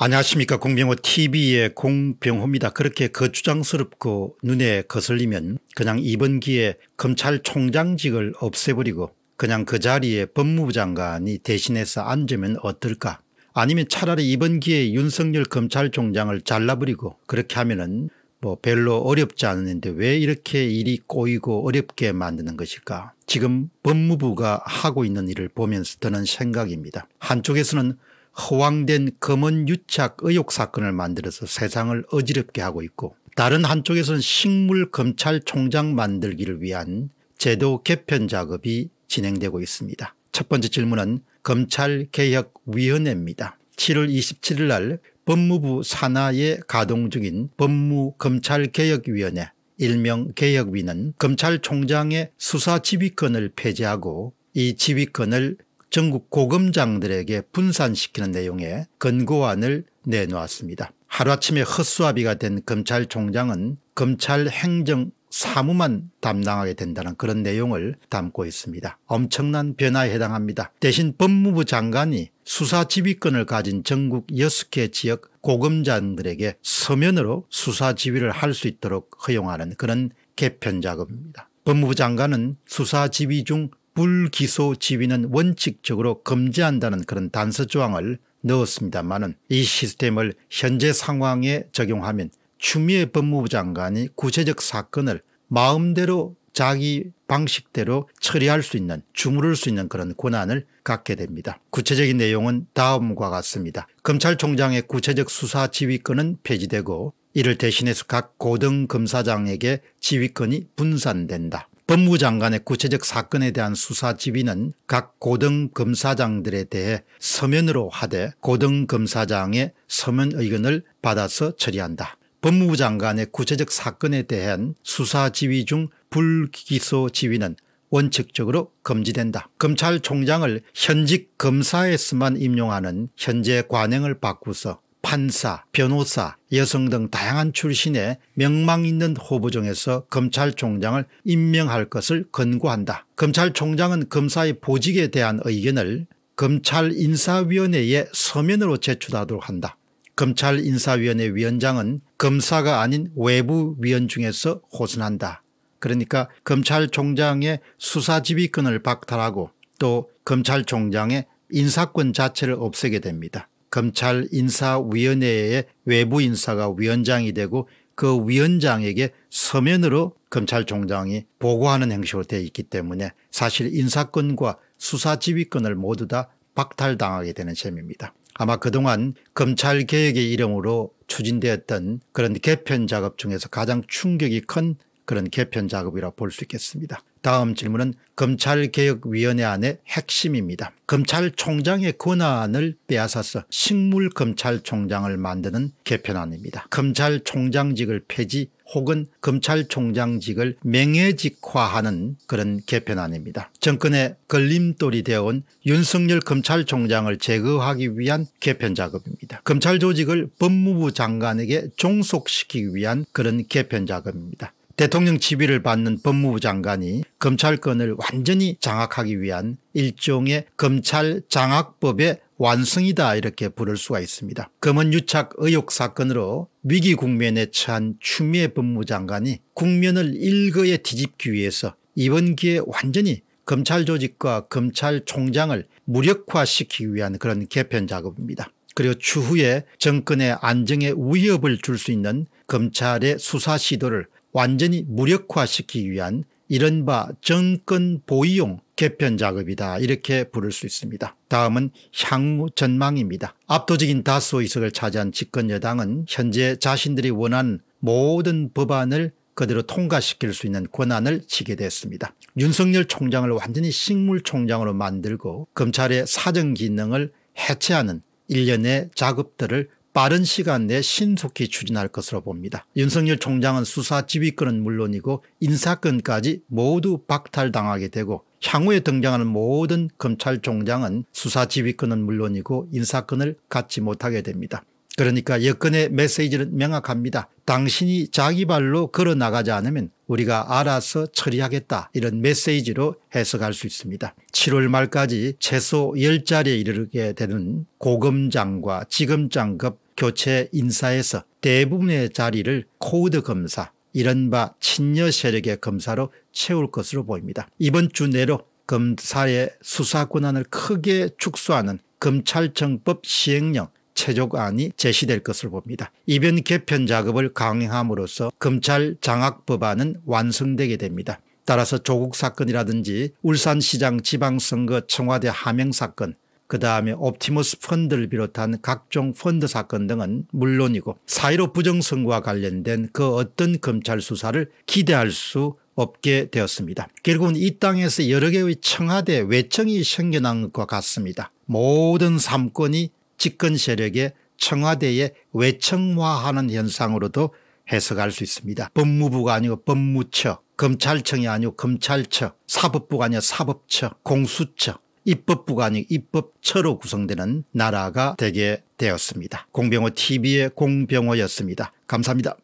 안녕하십니까 공병호TV의 공병호입니다. 그렇게 거추장스럽고 눈에 거슬리면 그냥 이번 기회에 검찰총장직을 없애버리고 그냥 그 자리에 법무부 장관이 대신해서 앉으면 어떨까 아니면 차라리 이번 기회에 윤석열 검찰총장을 잘라버리고 그렇게 하면은 뭐 별로 어렵지 않은데 왜 이렇게 일이 꼬이고 어렵게 만드는 것일까 지금 법무부가 하고 있는 일을 보면서 드는 생각입니다. 한쪽에서는 허황된 검은 유착 의혹 사건을 만들어서 세상을 어지럽게 하고 있고 다른 한쪽에서는 식물 검찰총장 만들기를 위한 제도 개편 작업이 진행되고 있습니다. 첫 번째 질문은 검찰개혁위원회입니다. 7월 27일 날 법무부 산하에 가동 중인 법무검찰개혁위원회 일명 개혁위는 검찰총장의 수사지휘권을 폐지하고 이 지휘권을 전국 고검장들에게 분산시키는 내용의 권고안을 내놓았습니다. 하루아침에 헛수아비가 된 검찰총장은 검찰 행정 사무만 담당하게 된다는 그런 내용을 담고 있습니다. 엄청난 변화에 해당합니다. 대신 법무부 장관이 수사지휘권을 가진 전국 6개 지역 고검장들에게 서면으로 수사지휘를 할 수 있도록 허용하는 그런 개편 작업입니다. 법무부 장관은 수사지휘 중 불기소 지위는 원칙적으로 금지한다는 그런 단서 조항을 넣었습니다만은 이 시스템을 현재 상황에 적용하면 추미애 법무부 장관이 구체적 사건을 마음대로 자기 방식대로 처리할 수 있는 주무를 수 있는 그런 권한을 갖게 됩니다. 구체적인 내용은 다음과 같습니다. 검찰총장의 구체적 수사 지휘권은 폐지되고 이를 대신해서 각 고등검사장에게 지휘권이 분산된다. 법무장관의 구체적 사건에 대한 수사지휘는 각 고등검사장들에 대해 서면으로 하되 고등검사장의 서면 의견을 받아서 처리한다. 법무부 장관의 구체적 사건에 대한 수사지휘 중 불기소 지휘는 원칙적으로 금지된다. 검찰총장을 현직 검사에서만 임용하는 현재 관행을 바꾸서 판사, 변호사, 여성 등 다양한 출신의 명망 있는 후보 중에서 검찰총장을 임명할 것을 권고한다. 검찰총장은 검사의 보직에 대한 의견을 검찰인사위원회에 서면으로 제출하도록 한다. 검찰인사위원회 위원장은 검사가 아닌 외부위원 중에서 호선한다. 그러니까 검찰총장의 수사지휘권을 박탈하고 또 검찰총장의 인사권 자체를 없애게 됩니다. 검찰 인사위원회의 외부 인사가 위원장이 되고 그 위원장에게 서면으로 검찰총장이 보고하는 형식으로 되어 있기 때문에 사실 인사권과 수사지휘권을 모두 다 박탈당하게 되는 셈입니다. 아마 그동안 검찰개혁의 이름으로 추진되었던 그런 개편 작업 중에서 가장 충격이 큰 그런 개편 작업이라 볼 수 있겠습니다. 다음 질문은 검찰개혁위원회 안의 핵심입니다. 검찰총장의 권한을 빼앗아서 식물검찰총장을 만드는 개편안입니다. 검찰총장직을 폐지 혹은 검찰총장직을 명예직화하는 그런 개편안입니다. 정권의 걸림돌이 되어온 윤석열 검찰총장을 제거하기 위한 개편작업입니다. 검찰조직을 법무부 장관에게 종속시키기 위한 그런 개편작업입니다. 대통령 지휘를 받는 법무부 장관이 검찰권을 완전히 장악하기 위한 일종의 검찰 장악법의 완성이다 이렇게 부를 수가 있습니다. 검언유착 의혹 사건으로 위기 국면에 처한 추미애 법무장관이 국면을 일거에 뒤집기 위해서 이번 기회에 완전히 검찰 조직과 검찰총장을 무력화시키기 위한 그런 개편 작업입니다. 그리고 추후에 정권의 안정에 위협을 줄 수 있는 검찰의 수사 시도를 완전히 무력화시키기 위한 이른바 정권 보이용 개편 작업이다 이렇게 부를 수 있습니다. 다음은 향후 전망입니다. 압도적인 다수 의석을 차지한 집권 여당은 현재 자신들이 원한 모든 법안을 그대로 통과시킬 수 있는 권한을 지게 됐습니다. 윤석열 총장을 완전히 식물총장으로 만들고 검찰의 사정기능을 해체하는 일련의 작업들을 빠른 시간 내 신속히 추진할 것으로 봅니다. 윤석열 총장은 수사 지휘권은 물론이고 인사권까지 모두 박탈당하게 되고 향후에 등장하는 모든 검찰총장은 수사 지휘권은 물론이고 인사권을 갖지 못하게 됩니다. 그러니까 여건의 메시지는 명확합니다. 당신이 자기 발로 걸어 나가지 않으면 우리가 알아서 처리하겠다 이런 메시지로 해석할 수 있습니다. 7월 말까지 최소 10자리에 이르게 되는 고검장과 지검장급 교체 인사에서 대부분의 자리를 코드 검사 이른바 친여 세력의 검사로 채울 것으로 보입니다. 이번 주 내로 검사의 수사 권한을 크게 축소하는 검찰청법 시행령 세족안이 제시될 것을 봅니다. 이변 개편 작업을 강행함으로써 검찰 장악법안은 완성되게 됩니다. 따라서 조국 사건이라든지 울산시장 지방선거 청와대 하명 사건 그 다음에 옵티머스 펀드를 비롯한 각종 펀드 사건 등은 물론이고 사이로 부정선거와 관련된 그 어떤 검찰 수사를 기대할 수 없게 되었습니다. 결국은 이 땅에서 여러 개의 청와대 외청이 생겨난 것과 같습니다. 모든 삼권이 집권 세력의 청와대에 외청화하는 현상으로도 해석할 수 있습니다. 법무부가 아니고 법무처 검찰청이 아니고 검찰처 사법부가 아니고 사법처 공수처 입법부가 아니고 입법처로 구성되는 나라가 되게 되었습니다. 공병호 tv의 공병호였습니다. 감사합니다.